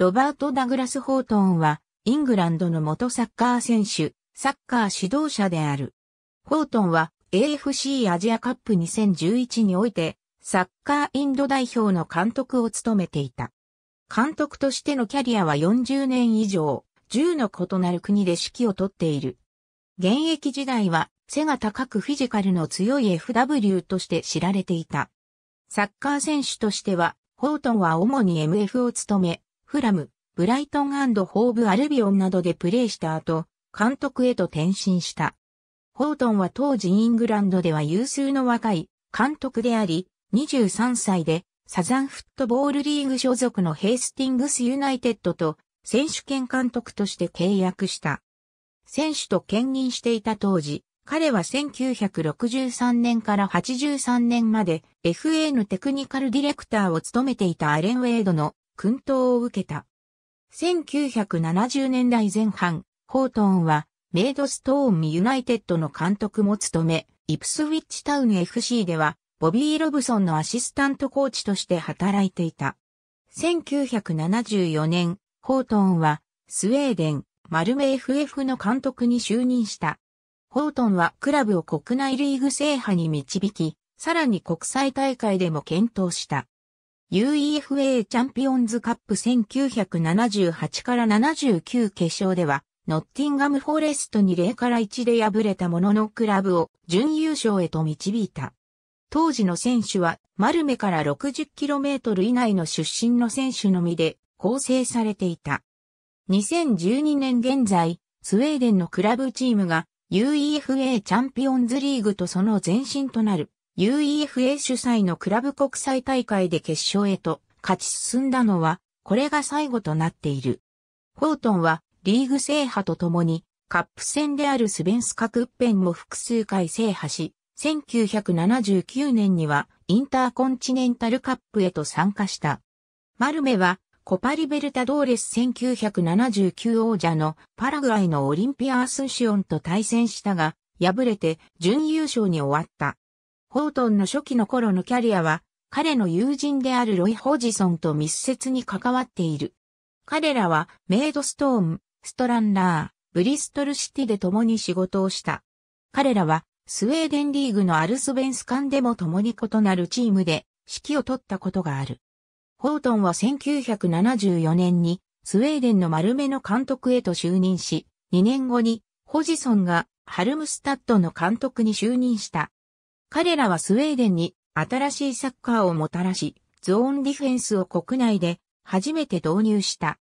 ロバート・ダグラス・ホートンは、イングランドの元サッカー選手、サッカー指導者である。ホートンは、AFC アジアカップ2011において、サッカーインド代表の監督を務めていた。監督としてのキャリアは40年以上、10の異なる国で指揮をとっている。現役時代は背が高くフィジカルの強い FW として知られていた。サッカー選手としては、ホートンは主に MF を務め、フラム、ブライトンホーブ・アルビオンなどでプレーした後、監督へと転身した。ホートンは当時イングランドでは有数の若い監督であり、23歳でサザンフットボールリーグ所属のヘイスティングスユナイテッドと選手権監督として契約した。選手と兼任していた当時、彼は1963年から83年まで FA のテクニカルディレクターを務めていたアレン・ウェイドの薫陶を受けた。1970年代前半、ホートンはメイドストーンユナイテッドの監督も務め、イプスウィッチタウン FC ではボビー・ロブソンのアシスタントコーチとして働いていた。1974年、ホートンはスウェーデン、マルメ FF の監督に就任した。ホートンはクラブを国内リーグ制覇に導き、さらに国際大会でも検討した。UEFA チャンピオンズカップ1978から79決勝では、ノッティンガムフォレストに0から1で敗れたもののクラブを準優勝へと導いた。当時の選手は、マルメから 60km 以内の出身の選手のみで構成されていた。2012年現在、スウェーデンのクラブチームが UEFA チャンピオンズリーグとその前身となる UEFA 主催のクラブ国際大会で決勝へと勝ち進んだのは、これが最後となっている。フォートンはリーグ制覇とともに、カップ戦であるスベンスカクッペンも複数回制覇し、1979年にはインターコンチネンタルカップへと参加した。マルメはコパリベルタドーレス1979王者のパラグアイのオリンピア・アスンシオンと対戦したが、敗れて準優勝に終わった。ホートンの初期の頃のキャリアは、彼の友人であるロイ・ホジソンと密接に関わっている。彼らは、メイドストーン、ストランラー、ブリストルシティで共に仕事をした。彼らは、スウェーデンリーグのアルスベンスンでも共に異なるチームで、指揮を取ったことがある。ホートンは1974年に、スウェーデンの丸目の監督へと就任し、2年後に、ホジソンが、ハルムスタッドの監督に就任した。彼らはスウェーデンに新しいサッカーをもたらし、ゾーンディフェンスを国内で初めて導入した。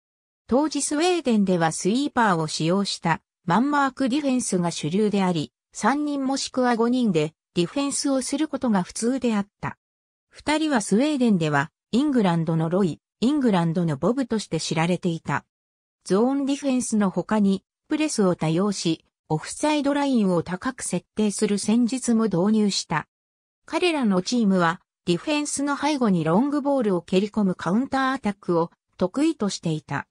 当時スウェーデンではスイーパーを使用したマンマークディフェンスが主流であり、3人もしくは5人でディフェンスをすることが普通であった。2人はスウェーデンではイングランドのロイ、イングランドのボブとして知られていた。ゾーンディフェンスの他にプレスを多用し、オフサイドラインを高く設定する戦術も導入した。彼らのチームは、ディフェンスの背後にロングボールを蹴り込むカウンターアタックを得意としていた。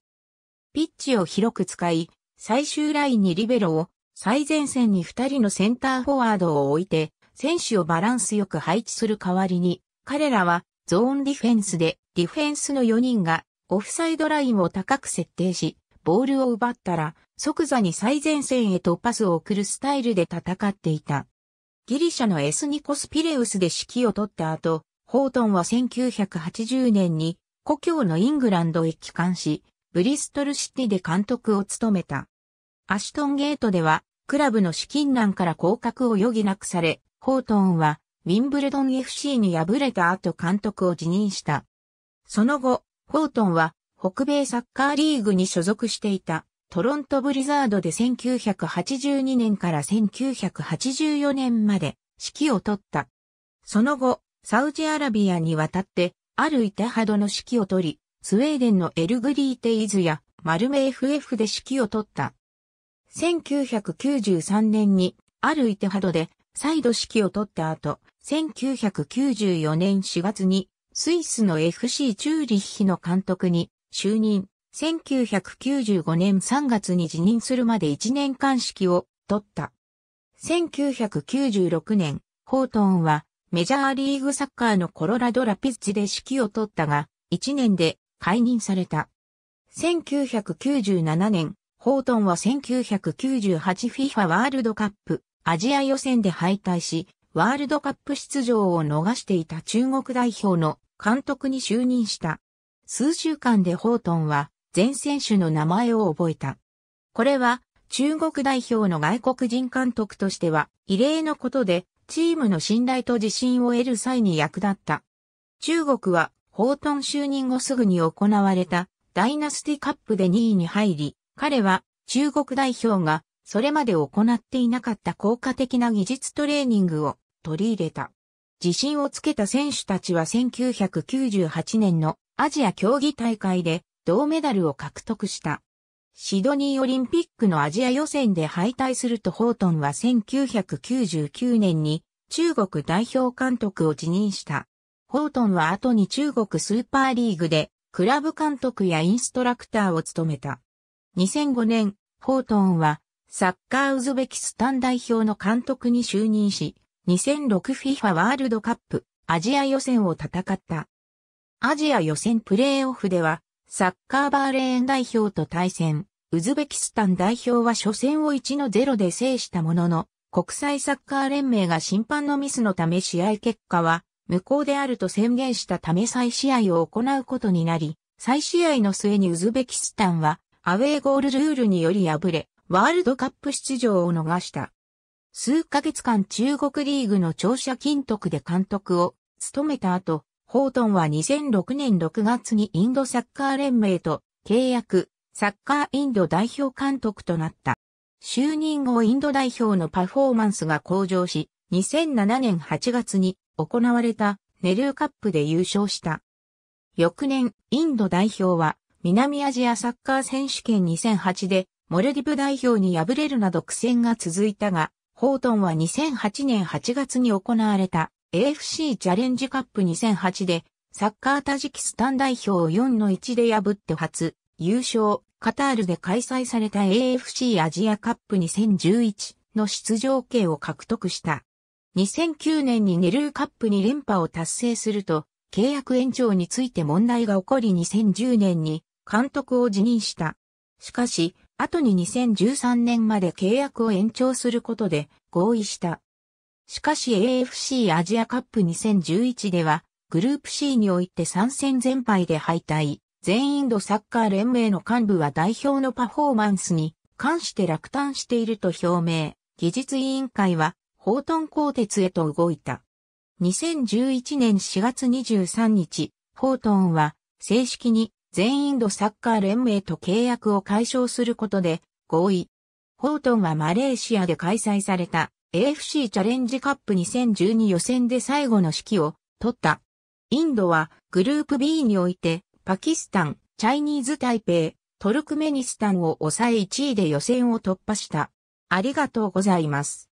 ピッチを広く使い、最終ラインにリベロを、最前線に2人のセンターフォワードを置いて、選手をバランスよく配置する代わりに、彼らはゾーンディフェンスでディフェンスの4人がオフサイドラインを高く設定し、ボールを奪ったら即座に最前線へとパスを送るスタイルで戦っていた。ギリシャのエスニコスピレウスで指揮を取った後、ホートンは1980年に故郷のイングランドへ帰還し、ブリストルシティで監督を務めた。アシュトンゲートでは、クラブの資金難から降格を余儀なくされ、ホートンは、ウィンブルドン FC に敗れた後監督を辞任した。その後、ホートンは、北米サッカーリーグに所属していたトロントブリザードで1982年から1984年まで指揮を取った。その後、サウジアラビアに渡って、あるイテハドの指揮を取り、スウェーデンのエルグリーテイズやマルメ FF で指揮を取った。1993年に、あるイテハドで再度指揮を取った後、1994年4月に、スイスの FC チューリッヒの監督に就任、1995年3月に辞任するまで1年間指揮を取った。1996年、ホートンはメジャーリーグサッカーのコロラドラピッチで指揮を取ったが、1年で解任された。1997年、ホートンは 1998FIFA ワールドカップアジア予選で敗退し、ワールドカップ出場を逃していた中国代表の監督に就任した。数週間でホートンは全選手の名前を覚えた。これは中国代表の外国人監督としては異例のことでチームの信頼と自信を得る際に役立った。中国はホートン就任後すぐに行われたダイナスティカップで2位に入り、彼は中国代表がそれまで行っていなかった効果的な技術トレーニングを取り入れた。自信をつけた選手たちは1998年のアジア競技大会で銅メダルを獲得した。シドニーオリンピックのアジア予選で敗退するとホートンは1999年に中国代表監督を辞任した。ホートンは後に中国スーパーリーグでクラブ監督やインストラクターを務めた。2005年、ホートンはサッカーウズベキスタン代表の監督に就任し、2006FIFA ワールドカップアジア予選を戦った。アジア予選プレーオフでは、サッカーバーレーン代表と対戦、ウズベキスタン代表は初戦を1の0で制したものの、国際サッカー連盟が審判のミスのため試合結果は、無効であると宣言したため再試合を行うことになり、再試合の末にウズベキスタンは、アウェーゴールルールにより敗れ、ワールドカップ出場を逃した。数ヶ月間中国リーグの長舎金徳で監督を務めた後、ホートンは2006年6月にインドサッカー連盟と契約、サッカーインド代表監督となった。就任後インド代表のパフォーマンスが向上し、2007年8月に行われたネルーカップで優勝した。翌年、インド代表は南アジアサッカー選手権2008でモルディブ代表に敗れるなど苦戦が続いたが、ホートンは2008年8月に行われた AFC チャレンジカップ2008で、サッカータジキスタン代表を4の1で破って初、優勝、カタールで開催された AFC アジアカップ2011の出場権を獲得した。2009年にネルーカップに連覇を達成すると、契約延長について問題が起こり2010年に監督を辞任した。しかし、後に2013年まで契約を延長することで合意した。しかし AFC アジアカップ2011では、グループ C において3戦全敗で敗退。全インドサッカー連盟の幹部は代表のパフォーマンスに関して落胆していると表明。技術委員会は、ホートン鋼鉄へと動いた。2011年4月23日、ホートンは正式に全インドサッカー連盟と契約を解消することで合意。ホートンはマレーシアで開催された AFC チャレンジカップ2012予選で最後の指揮を取った。インドはグループ B においてパキスタン、チャイニーズ・タイペイ、トルクメニスタンを抑え1位で予選を突破した。ありがとうございます。